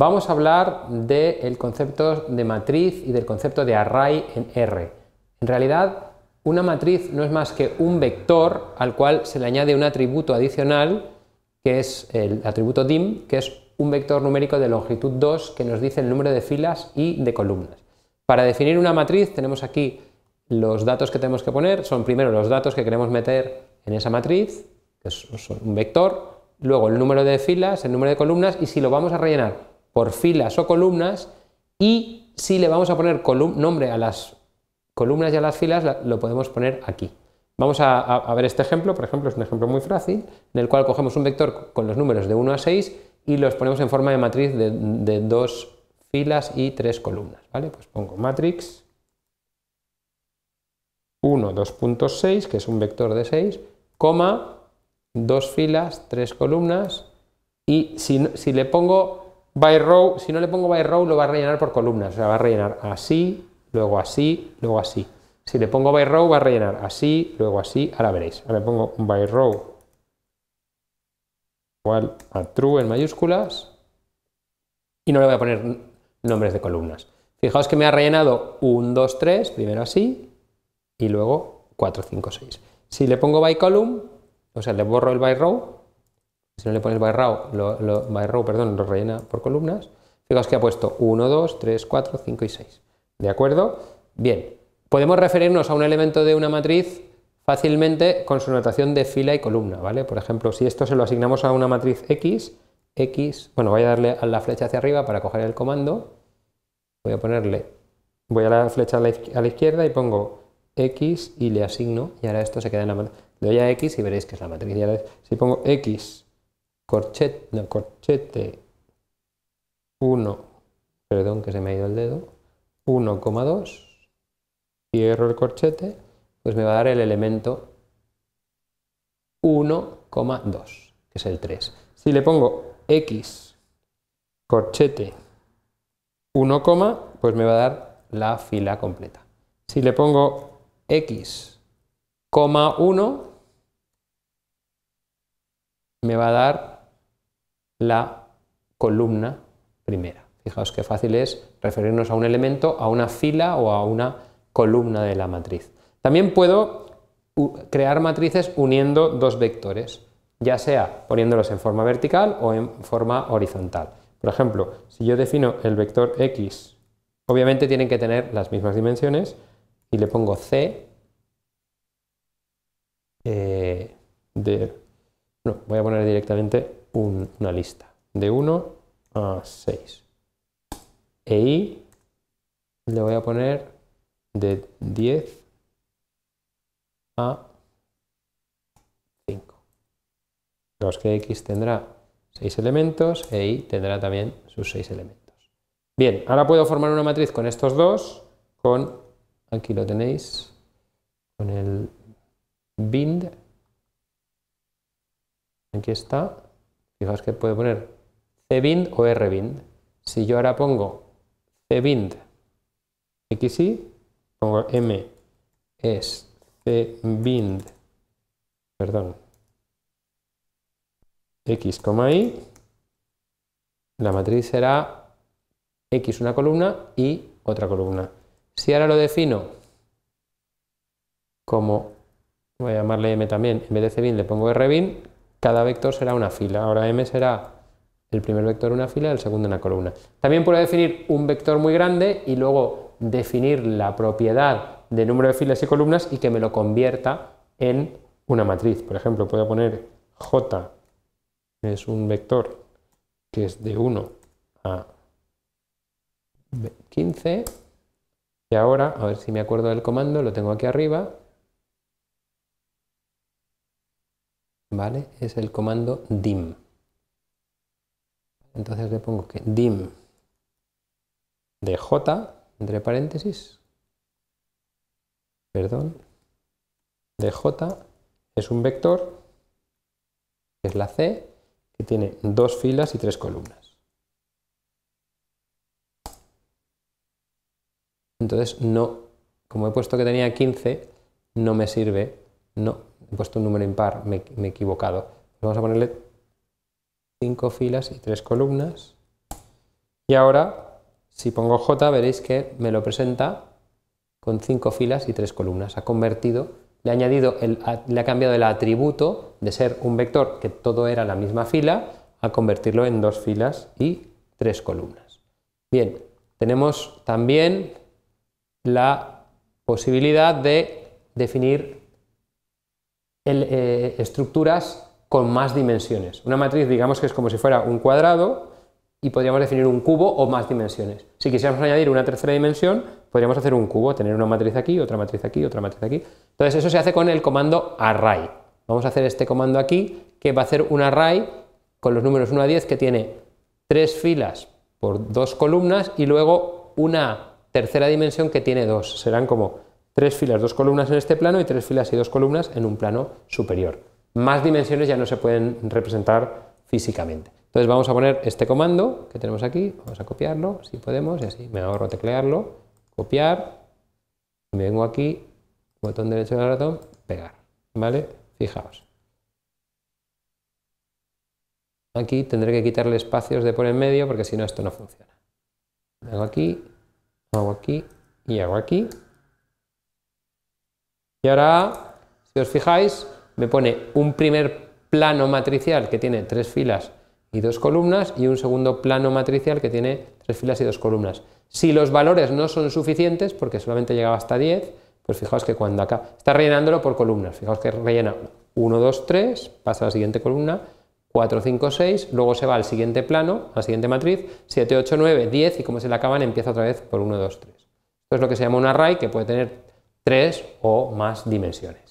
Vamos a hablar del concepto de matriz y del concepto de array en R. En realidad, una matriz no es más que un vector al cual se le añade un atributo adicional, que es el atributo dim, que es un vector numérico de longitud 2 que nos dice el número de filas y de columnas. Para definir una matriz tenemos aquí los datos que tenemos que poner, son primero los datos que queremos meter en esa matriz, que es un vector, luego el número de filas, el número de columnas y si lo vamos a rellenar por filas o columnas y si le vamos a poner nombre a las columnas y a las filas, lo podemos poner aquí. Vamos a, ver este ejemplo, por ejemplo, es un ejemplo muy fácil, en el cual cogemos un vector con los números de 1 a 6 y los ponemos en forma de matriz de, dos filas y tres columnas. ¿vale? Pues pongo matrix 1, 2.6, que es un vector de 6, coma, dos filas, tres columnas, y si, si le pongo by row, si no le pongo by row, lo va a rellenar por columnas, o sea, va a rellenar así, luego así, luego así. Si le pongo by row, va a rellenar así, luego así, ahora veréis. Ahora le pongo by row igual a true en mayúsculas y no le voy a poner nombres de columnas. Fijaos que me ha rellenado 1, 2, 3, primero así y luego 4, 5, 6. Si le pongo by column, o sea, le borro el by row, si no le pones by row, lo, perdón, lo rellena por columnas. Fijaos que ha puesto 1, 2, 3, 4, 5 y 6. ¿De acuerdo? Bien. Podemos referirnos a un elemento de una matriz fácilmente con su notación de fila y columna, ¿vale? Por ejemplo, si esto se lo asignamos a una matriz X, X, bueno, voy a darle a la flecha hacia arriba para coger el comando, voy a ponerle, voy a la flecha a la izquierda y pongo X y le asigno, y ahora esto se queda en la matriz, le doy a X y veréis que es la matriz, si pongo X corchete, corchete 1, perdón que se me ha ido el dedo, 1,2, cierro el corchete, pues me va a dar el elemento 1,2, que es el 3. Si le pongo x corchete 1, pues me va a dar la fila completa. Si le pongo x, 1, me va a dar la columna primera. Fijaos qué fácil es referirnos a un elemento, a una fila o a una columna de la matriz. También puedo crear matrices uniendo dos vectores, ya sea poniéndolos en forma vertical o en forma horizontal. Por ejemplo, si yo defino el vector x, obviamente tienen que tener las mismas dimensiones, y le pongo c eh, de... No, voy a poner directamente una lista de 1 a 6. E i le voy a poner de 10 a 5. Los que x tendrá 6 elementos e y tendrá también sus 6 elementos. Bien, ahora puedo formar una matriz con estos dos, con, aquí lo tenéis, con el bind, aquí está, Fijaos que puede poner cbind o rbind. Si yo ahora pongo cbind xy, pongo m es cbind, perdón, x, y, la matriz será x una columna y otra columna. Si ahora lo defino como, voy a llamarle m también, en vez de Cbind le pongo Rbind cada vector será una fila. Ahora m será el primer vector una fila, el segundo una columna. También puedo definir un vector muy grande y luego definir la propiedad de número de filas y columnas y que me lo convierta en una matriz. Por ejemplo, puedo poner j es un vector que es de 1 a 15 y ahora, a ver si me acuerdo del comando, lo tengo aquí arriba, ¿vale? Es el comando dim. Entonces le pongo que dim de j, entre paréntesis, perdón, de j es un vector, que es la c, que tiene dos filas y tres columnas. Entonces no, como he puesto que tenía 15, no me sirve, no he puesto un número impar, me, he equivocado. Vamos a ponerle cinco filas y tres columnas. Y ahora, si pongo J, veréis que me lo presenta con cinco filas y tres columnas. Ha convertido, le ha añadido, le ha cambiado el atributo de ser un vector que todo era la misma fila a convertirlo en dos filas y tres columnas. Bien, tenemos también la posibilidad de definir eh, estructuras con más dimensiones. Una matriz, digamos que es como si fuera un cuadrado y podríamos definir un cubo o más dimensiones. Si quisiéramos añadir una tercera dimensión, podríamos hacer un cubo, tener una matriz aquí, otra matriz aquí, otra matriz aquí. Entonces eso se hace con el comando array. Vamos a hacer este comando aquí que va a hacer un array con los números 1 a 10 que tiene tres filas por dos columnas y luego una tercera dimensión que tiene dos. Serán como Tres filas, dos columnas en este plano y tres filas y dos columnas en un plano superior. Más dimensiones ya no se pueden representar físicamente. Entonces vamos a poner este comando que tenemos aquí, vamos a copiarlo, si podemos, y así me ahorro teclearlo, copiar, me vengo aquí, botón derecho del ratón, pegar, ¿vale? Fijaos. Aquí tendré que quitarle espacios de por en medio porque si no esto no funciona. Hago aquí, hago aquí y hago aquí. Y ahora, si os fijáis, me pone un primer plano matricial que tiene tres filas y dos columnas y un segundo plano matricial que tiene tres filas y dos columnas. Si los valores no son suficientes, porque solamente llegaba hasta 10, pues fijaos que cuando acá está rellenándolo por columnas, fijaos que rellena 1, 2, 3, pasa a la siguiente columna, 4, 5, 6, luego se va al siguiente plano, a la siguiente matriz, 7, 8, 9, 10 y como se le acaban empieza otra vez por 1, 2, 3. Esto es lo que se llama un array que puede tener tres o más dimensiones.